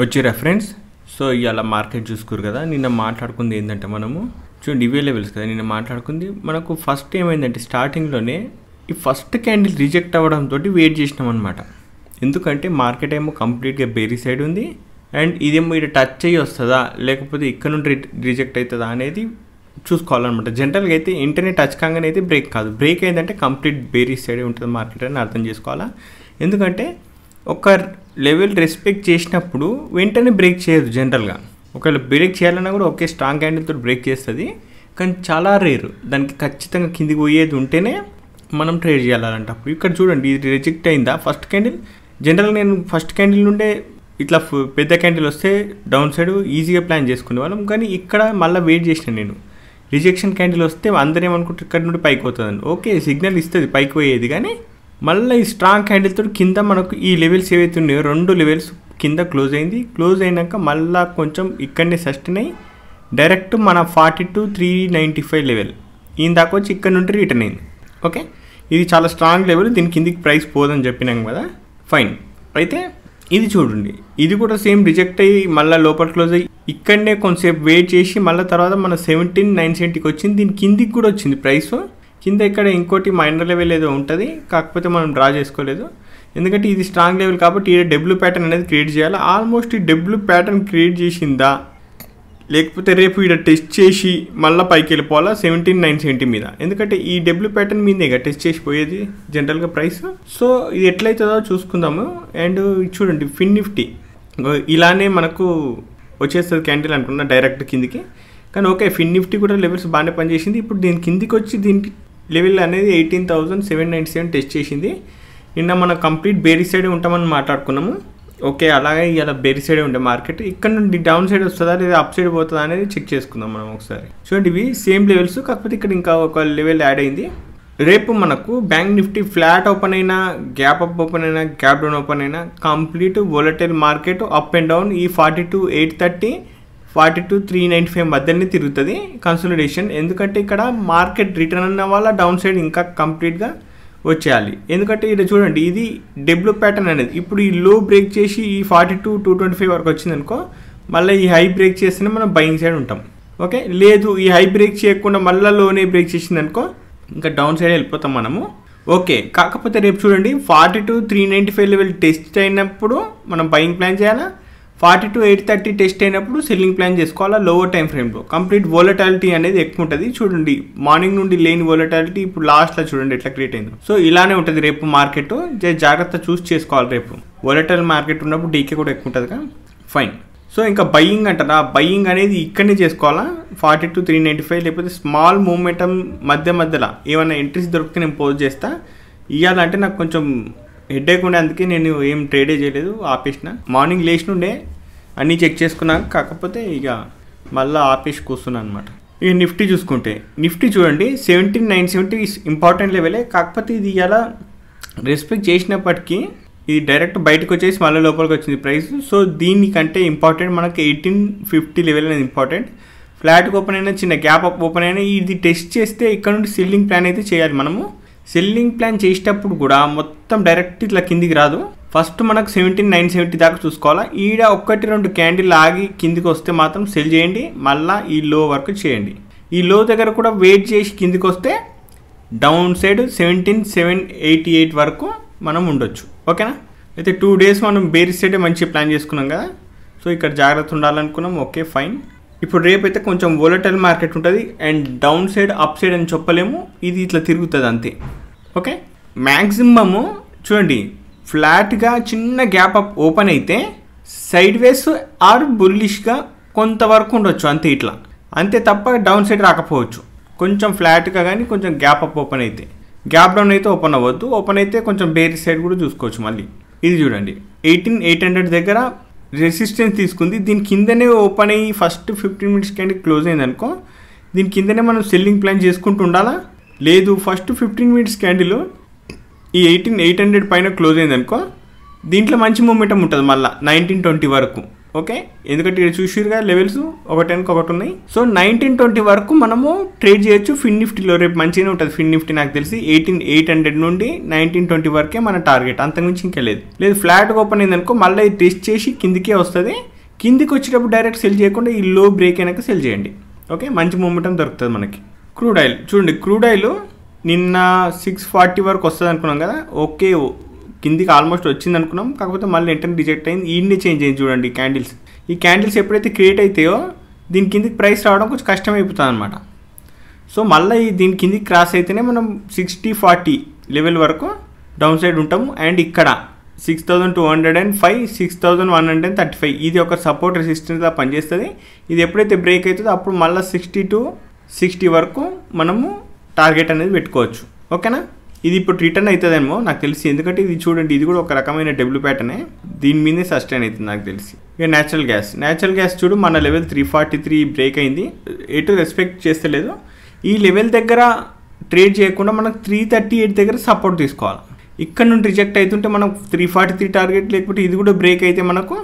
వచ్చిరా friends so ఇవాళ market చూసుకోరు కదా నిన్న మాట్లాడుకుంది ఏంటంటే మనము చూడండి ఇవే లెవెల్స్ కదా నిన్న మాట్లాడుకుంది మనకు ఫస్ట్ ఏమైందంటే స్టార్టింగ్లోనే ఈ ఫస్ట్ క్యాండిల్ రిజెక్ట్ అవ్వడంతో వెయిట్ చేసినాం అనమాట ఎందుకంటే మార్కెట్ ఏమో కంప్లీట్గా బేరీ సైడ్ ఉంది అండ్ ఇదేమో ఇక్కడ టచ్ అయ్యి వస్తుందా లేకపోతే ఇక్కడ నుండి రిజెక్ట్ అవుతుందా అనేది చూసుకోవాలన్నమాట జనరల్గా అయితే ఇంటర్నెట్ టచ్ కాగానే అయితే బ్రేక్ కాదు బ్రేక్ ఏంటంటే కంప్లీట్ బేరీ సైడ్ ఉంటుంది మార్కెట్ అని అర్థం చేసుకోవాలా ఎందుకంటే ఒక లెవెల్ రెస్పెక్ట్ చేసినప్పుడు వెంటనే బ్రేక్ చేయదు జనరల్గా ఒకవేళ బ్రేక్ చేయాలన్నా కూడా ఒకే స్ట్రాంగ్ హ్యాండిల్తో బ్రేక్ చేస్తుంది కానీ చాలా రేరు దానికి ఖచ్చితంగా కిందికి పోయేది ఉంటేనే మనం ట్రేడ్ చేయాలంటప్పుడు ఇక్కడ చూడండి ఇది రిజెక్ట్ అయిందా ఫస్ట్ క్యాండిల్ జనరల్గా నేను ఫస్ట్ క్యాండిల్ నుండే ఇట్లా పెద్ద క్యాండిల్ వస్తే డౌన్ సైడ్ ఈజీగా ప్లాన్ చేసుకునే వాళ్ళం కానీ ఇక్కడ మళ్ళీ వెయిట్ చేసిన నేను రిజెక్షన్ క్యాండిల్ వస్తే అందరూ ఏమనుకుంటారు ఇక్కడ నుండి పైకి పోతుందని ఓకే సిగ్నల్ ఇస్తుంది పైకి పోయేది కానీ మళ్ళీ ఈ స్ట్రాంగ్ హ్యాండిల్తో కింద మనకు ఈ లెవెల్స్ ఏవైతే ఉన్నాయో రెండు లెవెల్స్ కింద క్లోజ్ అయింది క్లోజ్ అయినాక మళ్ళీ కొంచెం ఇక్కడనే సస్టైన్ అయ్యి డైరెక్ట్ మన forty two three ninety five level ఇందాక వచ్చి ఇక్కడ నుండి రిటర్న్ అయింది ఓకే ఇది చాలా స్ట్రాంగ్ లెవెల్ దీని కిందికి ప్రైస్ పోదని చెప్పినాం కదా ఫైన్ అయితే ఇది చూడండి ఇది కూడా సేమ్ రిజెక్ట్ అయ్యి మళ్ళీ లోపల క్లోజ్ అయ్యి ఇక్కడనే కొంతసేపు వెయిట్ చేసి మళ్ళీ తర్వాత మన సెవెంటీన్ నైన్ సెవెంటీకి వచ్చింది దీని కిందికి కూడా వచ్చింది ప్రైస్ కింద ఇక్కడ ఇంకోటి మైనర్ లెవెల్ ఏదో ఉంటుంది కాకపోతే మనం డ్రా చేసుకోలేదు ఎందుకంటే ఇది స్ట్రాంగ్ లెవెల్ కాబట్టి ఈ డబ్ల్యూ ప్యాటర్న్ అనేది క్రియేట్ చేయాలి ఆల్మోస్ట్ ఈ డబ్ల్యూ ప్యాటర్న్ క్రియేట్ చేసిందా లేకపోతే రేపు ఇక్కడ టెస్ట్ చేసి మళ్ళీ పైకి వెళ్ళిపోవాలా సెవెంటీన్ నైన్ సెవెంటీ మీద ఎందుకంటే ఈ డబ్ల్యూ ప్యాటర్న్ కదా టెస్ట్ చేసి పోయేది జనరల్గా ప్రైస్ సో ఇది ఎట్లయితుందో చూసుకుందాము అండ్ చూడండి ఫిన్ నిఫ్టీ ఇలానే మనకు వచ్చేస్తుంది క్యాండిల్ అనుకున్నా డైరెక్ట్ కిందికి కానీ ఓకే ఫిన్ నిఫ్టీ కూడా లెవెల్స్ బాగానే పనిచేసింది ఇప్పుడు దీని కిందికి వచ్చి దీనికి లెవెల్ అనేది eighteen thousand seven ninety seven test చేసింది నిన్న మనం కంప్లీట్ బేరీ సైడే ఉంటామని మాట్లాడుకున్నాము ఓకే అలాగే ఇలా బేరీ సైడే ఉండే మార్కెట్ ఇక్కడ నుండి డౌన్ సైడ్ వస్తుందా లేదా అప్ సైడ్ పోతుందా అనేది చెక్ చేసుకుందాం మనం ఒకసారి చూడండి ఇవి సేమ్ లెవెల్స్ కాకపోతే ఇక్కడ ఇంకా ఒక లెవెల్ యాడ్ అయింది రేపు మనకు బ్యాంక్ నిఫ్టీ ఫ్లాట్ ఓపెన్ అయినా గ్యాప్ అప్ ఓపెన్ అయినా గ్యాప్ డౌన్ ఓపెన్ అయినా complete volatile market up and down ఈ forty two eight thirty forty two three ninety five మధ్యనే తిరుగుతుంది కన్సోలిడేషన్ ఎందుకంటే ఇక్కడ మార్కెట్ రిటర్న్ అన్న వల్ల డౌన్ సైడ్ ఇంకా కంప్లీట్గా వచ్చేయాలి ఎందుకంటే ఇక్కడ చూడండి ఇది డెబ్లూ ప్యాటర్న్ అనేది ఇప్పుడు ఈ లో బ్రేక్ చేసి ఈ forty two two twenty five వరకు వచ్చిందనుకో మళ్ళీ ఈ హై బ్రేక్ చేస్తేనే మనం బయింగ్ సైడ్ ఉంటాం ఓకే లేదు ఈ హై బ్రేక్ చేయకుండా మళ్ళీ లోనే బ్రేక్ చేసిందనుకో ఇంకా డౌన్ సైడ్ వెళ్ళిపోతాం మనము ఓకే కాకపోతే రేపు చూడండి forty two three ninety five level test అయినప్పుడు మనం బయింగ్ ప్లాన్ చేయాలా forty two eight thirty test అయినప్పుడు సెల్లింగ్ ప్లాన్ చేసుకోవాలా లోవర్ టైం ఫ్రేమ్లో కంప్లీట్ వోలటాలిటీ అనేది ఎక్కువ ఉంటుంది చూడండి మార్నింగ్ నుండి లేని వోలటాలిటీ ఇప్పుడు లాస్ట్లో చూడండి ఎట్లా క్రియేట్ అయింది సో ఇలానే ఉంటుంది రేపు మార్కెట్ జాగ్రత్త చూస్ చేసుకోవాలి రేపు వోలటైల్ మార్కెట్ ఉన్నప్పుడు డీకే కూడా ఎక్కువ ఉంటుంది కదా ఫైన్ సో ఇంకా బయ్యింగ్ అంటారా బయ్యింగ్ అనేది ఇక్కడనే చేసుకోవాలా forty two three ninety five లేకపోతే స్మాల్ మూమెంటం మధ్య మధ్యలో ఏమైనా ఎంట్రీస్ దొరికితే నేను పోస్ట్ చేస్తా ఇవ్వాలంటే నాకు కొంచెం హెడ్ఏక్ ఉండే అందుకే నేను ఏం ట్రేడే చేయలేదు ఆపేసిన మార్నింగ్ లేచినుండే అన్నీ చెక్ చేసుకున్నాక కాకపోతే ఇక మళ్ళీ ఆపేసి కూర్చున్నాను అనమాట ఇక నిఫ్టీ చూసుకుంటే నిఫ్టీ చూడండి సెవెంటీ నైన్ సెవెంటీ ఇంపార్టెంట్ లెవెలే కాకపోతే ఇది ఇలా రెస్పెక్ట్ చేసినప్పటికీ ఇది డైరెక్ట్ బయటకు వచ్చేసి మళ్ళీ లోపలికి వచ్చింది ప్రైస్ సో దీనికంటే ఇంపార్టెంట్ మనకి ఎయిటీన్ ఫిఫ్టీ లెవెల్ అనేది ఇంపార్టెంట్ ఫ్లాట్కి ఓపెన్ అయినా చిన్న గ్యాప్ ఓపెన్ అయినా ఇది టెస్ట్ చేస్తే ఇక్కడ నుండి సిల్లింగ్ ప్లాన్ అయితే చేయాలి మనము సెల్లింగ్ ప్లాన్ చేసేటప్పుడు కూడా మొత్తం డైరెక్ట్ ఇట్లా కిందికి రాదు ఫస్ట్ మనకు సెవెంటీన్ నైన్ సెవెంటీ దాకా చూసుకోవాలా ఈడ ఒక్కటి రెండు క్యాండిల్ ఆగి కిందికి వస్తే మాత్రం సెల్ చేయండి మళ్ళీ ఈ లో వరకు చేయండి ఈ లో దగ్గర కూడా వెయిట్ చేసి కిందికి వస్తే down side seventeen seven eighty eight వరకు మనం ఉండొచ్చు ఓకేనా అయితే టూ డేస్ మనం బేరిస్ సైడే మంచి ప్లాన్ చేసుకున్నాం కదా సో ఇక్కడ జాగ్రత్త ఉండాలనుకున్నాం ఓకే ఫైన్ ఇప్పుడు రేపైతే కొంచెం వోలటైల్ మార్కెట్ ఉంటుంది and down side up side అని చెప్పలేము ఇది ఇట్లా తిరుగుతుంది అంతే ఓకే మ్యాక్సిమము చూడండి ఫ్లాట్గా చిన్న గ్యాప్ అప్ ఓపెన్ అయితే సైడ్ వేస్ ఆర్ బుల్లిష్గా కొంతవరకు ఉండొచ్చు అంతే ఇట్లా అంతే తప్ప డౌన్ సైడ్ రాకపోవచ్చు కొంచెం ఫ్లాట్గా కానీ కొంచెం గ్యాప్ అప్ ఓపెన్ అయితే గ్యాప్ డౌన్ అయితే ఓపెన్ అవ్వద్దు ఓపెన్ అయితే కొంచెం బేరీ సైడ్ కూడా చూసుకోవచ్చు మళ్ళీ ఇది చూడండి ఎయిటీన్ ఎయిట్ హండ్రెడ్ దగ్గర రెసిస్టెన్స్ తీసుకుంది దీని కిందనే ఓపెన్ అయ్యి ఫస్ట్ ఫిఫ్టీన్ మినిట్స్ కంటే క్లోజ్ అయింది అనుకో దీని కిందనే మనం సెల్లింగ్ ప్లాన్ చేసుకుంటూ ఉండాలా లేదు ఫస్ట్ ఫిఫ్టీన్ మినిట్స్ క్యాండిల్ ఈ ఎయిటీన్ ఎయిట్ హండ్రెడ్ పైన క్లోజ్ అయింది అనుకో దీంట్లో మంచి మూమెంటం ఉంటుంది మళ్ళీ నైన్టీన్ ట్వంటీ వరకు ఓకే ఎందుకంటే ఇక్కడ చూసిరుగా లెవెల్స్ ఒక టెన్కి ఒకటి ఉన్నాయి సో నైన్టీన్ ట్వంటీ వరకు మనము ట్రేడ్ చేయొచ్చు ఫిన్ నిఫ్టీలో రేపు మంచిగానే ఉంటుంది ఫిన్ నిఫ్టీ నాకు తెలిసి ఎయిటీన్ ఎయిట్ హండ్రెడ్ నుండి నైన్టీన్ ట్వంటీ వరకే మన టార్గెట్ అంతకుమించి ఇంకా లేదు లేదు ఫ్లాట్గా ఓపెన్ అయిందనుకో మళ్ళీ టెస్ట్ చేసి కిందికే వస్తుంది కిందికి వచ్చేటప్పుడు డైరెక్ట్ సెల్ చేయకుండా ఈ లో బ్రేక్ అయినాక సెల్ చేయండి ఓకే మంచి మూమెంటం దొరుకుతుంది మనకి క్రూడ్ ఆయిల్ చూడండి క్రూడ్ ఆయిల్ నిన్న సిక్స్ ఫార్టీ వరకు వస్తుంది అనుకున్నాం కదా ఓకే కిందికి ఆల్మోస్ట్ వచ్చింది అనుకున్నాం కాకపోతే మళ్ళీ ఎంటర్ రిజెక్ట్ అయింది ఈయన్ని చేంజ్ అయింది చూడండి క్యాండిల్స్ ఈ క్యాండిల్స్ ఎప్పుడైతే క్రియేట్ అవుతాయో దీని కిందికి ప్రైస్ రావడం కొంచెం కష్టమైపోతుంది అనమాట సో మళ్ళీ దీని కిందికి క్రాస్ అయితేనే మనం సిక్స్టీ ఫార్టీ లెవెల్ వరకు డౌన్ సైడ్ ఉంటాము అండ్ ఇక్కడ six thousand two hundred and five six thousand one hundred and thirty five ఇది ఒక సపోర్ట్ రెసిస్టెన్స్గా పనిచేస్తుంది ఇది ఎప్పుడైతే బ్రేక్ అవుతుందో అప్పుడు మళ్ళీ సిక్స్టీ టు సిక్స్టీ వరకు మనము టార్గెట్ అనేది పెట్టుకోవచ్చు ఓకేనా ఇది ఇప్పుడు రిటర్న్ అవుతుందేమో నాకు తెలిసి ఎందుకంటే ఇది చూడండి ఇది కూడా ఒక రకమైన డబ్ల్యూ ప్యాటర్నే దీని మీదే సస్టైన్ అవుతుంది నాకు తెలిసి ఇక న్యాచురల్ గ్యాస్ న్యాచురల్ గ్యాస్ చూడు మన level three forty three break అయింది ఎటు రెస్పెక్ట్ చేస్తలేదు ఈ లెవెల్ దగ్గర ట్రేడ్ చేయకుండా మనకు త్రీ థర్టీ ఎయిట్ దగ్గర సపోర్ట్ తీసుకోవాలి ఇక్కడ నుండి రిజెక్ట్ అవుతుంటే మనం త్రీ ఫార్టీ త్రీ టార్గెట్ లేకపోతే ఇది కూడా బ్రేక్ అయితే మనకు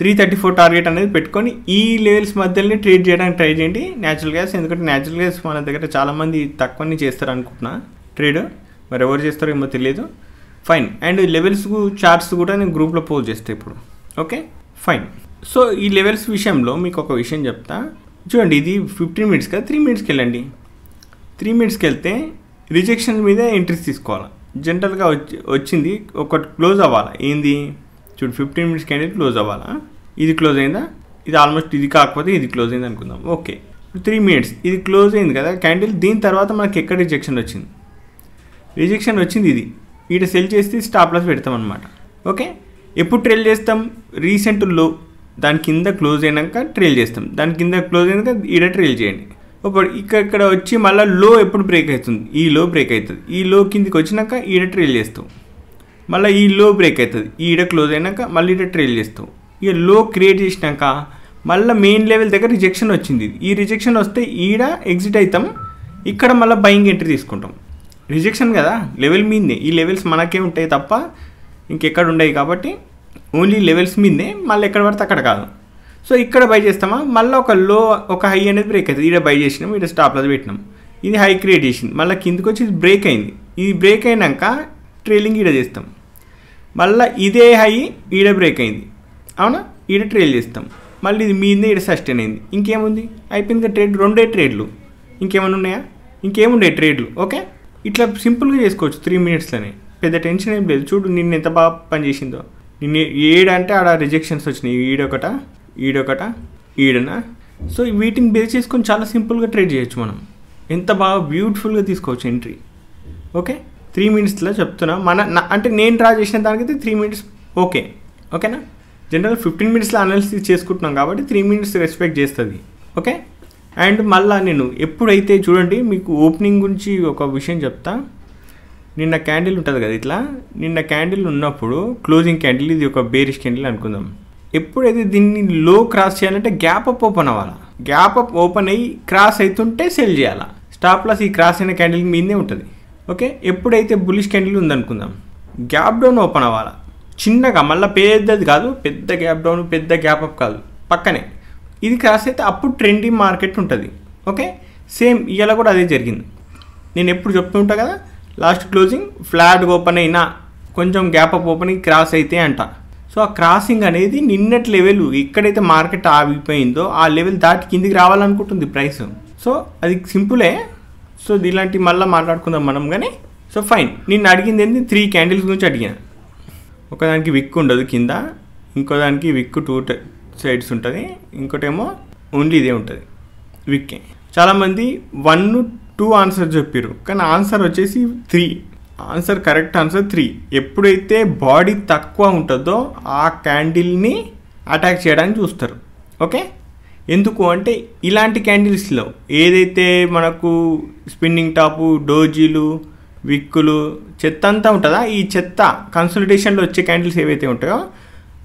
త్రీ థర్టీ ఫోర్ టార్గెట్ అనేది పెట్టుకొని ఈ లెవెల్స్ మధ్యలోనే ట్రేడ్ చేయడానికి ట్రై చేయండి న్యాచురల్ గ్యాస్ ఎందుకంటే న్యాచురల్ గ్యాస్ మన దగ్గర చాలామంది తక్కువనే చేస్తారు అనుకుంటున్నా ట్రేడ్ మరి ఎవరు చేస్తారో ఏమో తెలియదు ఫైన్ అండ్ లెవెల్స్ చార్ట్స్ కూడా నేను గ్రూప్లో పోస్ట్ చేస్తాను ఇప్పుడు ఓకే ఫైన్ సో ఈ లెవెల్స్ విషయంలో మీకు ఒక విషయం చెప్తా చూడండి ఇది ఫిఫ్టీన్ మినిట్స్ కదా త్రీ మినిట్స్కి వెళ్ళండి త్రీ మినిట్స్కి వెళ్తే రిజెక్షన్ మీద ఎంట్రీస్ తీసుకోవాలి జనరల్గా వచ్చి వచ్చింది ఒకటి క్లోజ్ అవ్వాలి ఏంది చూడు ఫిఫ్టీన్ మినిట్స్కి అనేది క్లోజ్ అవ్వాలా ఇది క్లోజ్ అయిందా ఇది ఆల్మోస్ట్ ఇది కాకపోతే ఇది క్లోజ్ అయింది అనుకుందాం ఓకే త్రీ మినిట్స్ ఇది క్లోజ్ అయింది కదా క్యాండిల్ దీని తర్వాత మనకి ఎక్కడ రిజెక్షన్ వచ్చింది రిజెక్షన్ వచ్చింది ఇది ఈట సెల్ చేస్తే స్టాప్ లాస్ పెడతాం అనమాట ఓకే ఎప్పుడు ట్రేల్ చేస్తాం రీసెంట్ లో దాని కింద క్లోజ్ అయినాక ట్రేల్ చేస్తాం దాని కింద క్లోజ్ అయినాక ఈడ ట్రేల్ చేయండి ఇప్పుడు ఇక్కడ ఇక్కడ వచ్చి మళ్ళీ లో ఎప్పుడు బ్రేక్ అవుతుంది ఈ లో బ్రేక్ అవుతుంది ఈ లో కిందికి వచ్చినాక ఈడ ట్రేల్ చేస్తాం మళ్ళీ ఈ లో బ్రేక్ అవుతుంది ఈడ క్లోజ్ అయినాక మళ్ళీ ఈడ ట్రేల్ చేస్తాం ఇక లో క్రియేట్ చేసినాక మళ్ళీ మెయిన్ లెవెల్ దగ్గర రిజెక్షన్ వచ్చింది ఈ రిజెక్షన్ వస్తే ఈడ ఎగ్జిట్ అవుతాం ఇక్కడ మళ్ళీ బయింగ్ ఎంట్రీ తీసుకుంటాం రిజెక్షన్ కదా లెవెల్ మీదే ఈ లెవెల్స్ మనకే ఉంటాయి తప్ప ఇంకెక్కడ ఉండేవి కాబట్టి ఓన్లీ లెవెల్స్ మీదే మళ్ళీ ఎక్కడ పడితే అక్కడ కాదు సో ఇక్కడ బై చేస్తామా మళ్ళీ ఒక లో ఒక హై అనేది బ్రేక్ అవుతుంది ఇక్కడ బై చేసినాం ఇక్కడ స్టాప్లో పెట్టినాం ఇది హై క్రియేట్ చేసింది మళ్ళీ కిందకి వచ్చి బ్రేక్ అయింది ఇది బ్రేక్ అయినాక ట్రైలింగ్ ఈడ చేస్తాం మళ్ళీ ఇదే హై ఈడ బ్రేక్ అయింది అవునా ఈడ ట్రేల్ చేస్తాం మళ్ళీ ఇది మీదే ఈడ సస్టైన్ అయింది ఇంకేముంది అయిపోయింది ట్రేడ్ రెండే ట్రేడ్లు ఇంకేమైనా ఉన్నాయా ఇంకేముండే ట్రేడ్లు ఓకే ఇట్లా సింపుల్గా చేసుకోవచ్చు త్రీ మినిట్స్లోనే పెద్ద టెన్షన్ ఏం లేదు చూడు నిన్న ఎంత బాగా పనిచేసిందో నిన్న ఏడంటే ఆడ రిజెక్షన్స్ వచ్చినాయి ఈడొకట ఈడొకట ఈడనా సో వీటిని బేస్ చేసుకొని చాలా సింపుల్గా ట్రేడ్ చేయొచ్చు మనం ఎంత బాగా బ్యూటిఫుల్గా తీసుకోవచ్చు ఎంట్రీ ఓకే త్రీ మినిట్స్లో చెప్తున్నా మన అంటే నేను డ్రా చేసిన దానికైతే త్రీ మినిట్స్ ఓకే ఓకేనా జనరల్ ఫిఫ్టీన్ మినిట్స్లో అనాలిసిస్ చేసుకుంటున్నాం కాబట్టి త్రీ మినిట్స్ రెస్పెక్ట్ చేస్తుంది ఓకే అండ్ మళ్ళీ నేను ఎప్పుడైతే చూడండి మీకు ఓపెనింగ్ గురించి ఒక విషయం చెప్తా నిన్న క్యాండిల్ ఉంటుంది కదా ఇట్లా నిన్న క్యాండిల్ ఉన్నప్పుడు క్లోజింగ్ క్యాండిల్ ఇది ఒక బేరిష్ క్యాండిల్ అనుకుందాం ఎప్పుడైతే దీన్ని లో క్రాస్ చేయాలంటే గ్యాప్ అప్ ఓపెన్ అవ్వాలా గ్యాప్ అప్ ఓపెన్ అయ్యి క్రాస్ అవుతుంటే సెల్ చేయాలా స్టాప్ లాస్ ఈ క్రాస్ అయిన క్యాండిల్ మీదే ఉంటుంది ఓకే ఎప్పుడైతే బులిష్ క్యాండిల్ ఉందనుకుందాం గ్యాప్ డౌన్ ఓపెన్ అవ్వాలా చిన్నగా మళ్ళీ పెద్దది కాదు పెద్ద గ్యాప్ డౌన్ పెద్ద గ్యాప్ అప్ కాదు పక్కనే ఇది క్రాస్ అయితే అప్పుడు ట్రెండింగ్ మార్కెట్ ఉంటుంది ఓకే సేమ్ ఇవాళ కూడా అదే జరిగింది నేను ఎప్పుడు చెప్తూ ఉంటా కదా లాస్ట్ క్లోజింగ్ ఫ్లాట్ ఓపెన్ అయినా కొంచెం గ్యాప్ అప్ ఓపెన్ క్రాస్ అయితే అంట సో ఆ క్రాసింగ్ అనేది నిన్నటి లెవెల్ ఎక్కడైతే మార్కెట్ ఆగిపోయిందో ఆ లెవెల్ దాటి కిందికి రావాలనుకుంటుంది ప్రైస్ సో అది సింపులే సో ఇలాంటి మళ్ళీ మాట్లాడుకుందాం మనం కానీ సో ఫైన్ నిన్ను అడిగింది ఏంటి త్రీ క్యాండిల్స్ గురించి అడిగాను ఒకదానికి విక్ ఉండదు కింద ఇంకోదానికి విక్ టూ సైడ్స్ ఉంటుంది ఇంకోటేమో ఓన్లీ ఇదే ఉంటుంది విక్కే చాలామంది వన్ టూ ఆన్సర్ చెప్పారు కానీ ఆన్సర్ వచ్చేసి three answer correct answer three ఎప్పుడైతే బాడీ తక్కువ ఉంటుందో ఆ క్యాండిల్ని అటాక్ చేయడానికి చూస్తారు ఓకే ఎందుకు అంటే ఇలాంటి క్యాండిల్స్లో ఏదైతే మనకు స్పిన్నింగ్ టాపు డోజీలు విక్కులు చెత్త అంతా ఉంటుందా ఈ చెత్త కన్సల్టేషన్లో వచ్చే క్యాండిల్స్ ఏవైతే ఉంటాయో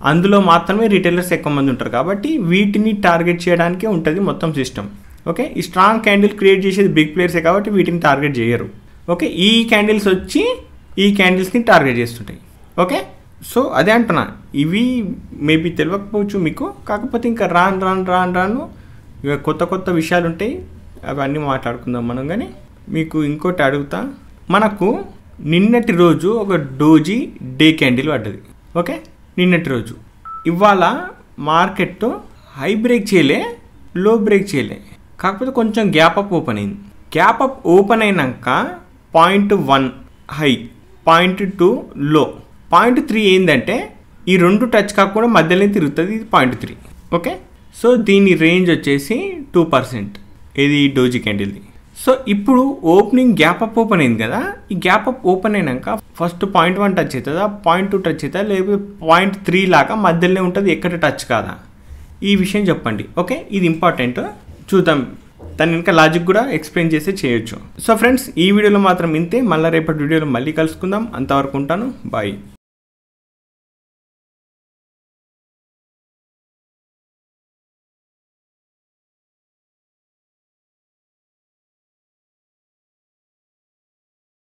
అందులో మాత్రమే రిటైలర్స్ ఎక్కువ మంది ఉంటారు కాబట్టి వీటిని టార్గెట్ చేయడానికే ఉంటుంది మొత్తం సిస్టమ్ ఓకే ఈ స్ట్రాంగ్ క్యాండిల్ క్రియేట్ చేసేది బిగ్ ప్లేయర్సే కాబట్టి వీటిని టార్గెట్ చేయరు ఓకే ఈ క్యాండిల్స్ వచ్చి ఈ క్యాండిల్స్ని టార్గెట్ చేస్తుంటాయి ఓకే సో అదే అంటున్నా ఇవి మేబీ తెలియకపోవచ్చు మీకు కాకపోతే ఇంకా రాను రాను రాను రాను ఇక కొత్త కొత్త విషయాలు ఉంటాయి అవన్నీ మాట్లాడుకుందాం మనం కానీ మీకు ఇంకోటి అడుగుతా మనకు నిన్నటి రోజు ఒక డోజీ డే క్యాండిల్ పడ్డది ఓకే నిన్నటి రోజు ఇవాళ మార్కెట్ హై బ్రేక్ చేయలే లో బ్రేక్ చేయలే కాకపోతే కొంచెం గ్యాప్ అప్ ఓపెన్ అయింది గ్యాప్ అప్ ఓపెన్ అయినాక point one high point two low point three ఏంటంటే ఈ రెండు టచ్ కాకుండా మధ్యలో తిరుగుతుంది ఇది పాయింట్ త్రీ ఓకే సో దీని రేంజ్ వచ్చేసి టూ పర్సెంట్ ఇది డోజీ క్యాండిల్ది సో ఇప్పుడు ఓపెనింగ్ గ్యాప్ అప్ ఓపెన్ అయింది కదా ఈ గ్యాప్ అప్ ఓపెన్ అయినాక ఫస్ట్ పాయింట్ వన్ టచ్ అవుతుందా పాయింట్ టూ టచ్ అవుతుందా లేకపోతే పాయింట్ త్రీ లాగా మధ్యలోనే ఉంటుంది ఎక్కడ టచ్ కాదా ఈ విషయం చెప్పండి ఓకే ఇది ఇంపార్టెంట్ చూద్దాం దాని వెనక లాజిక్ కూడా ఎక్స్ప్లెయిన్ చేస్తే చేయొచ్చు సో ఫ్రెండ్స్ ఈ వీడియోలో మాత్రం ఇంతే మళ్ళీ రేపటి వీడియోలో మళ్ళీ కలుసుకుందాం అంతవరకు ఉంటాను బాయ్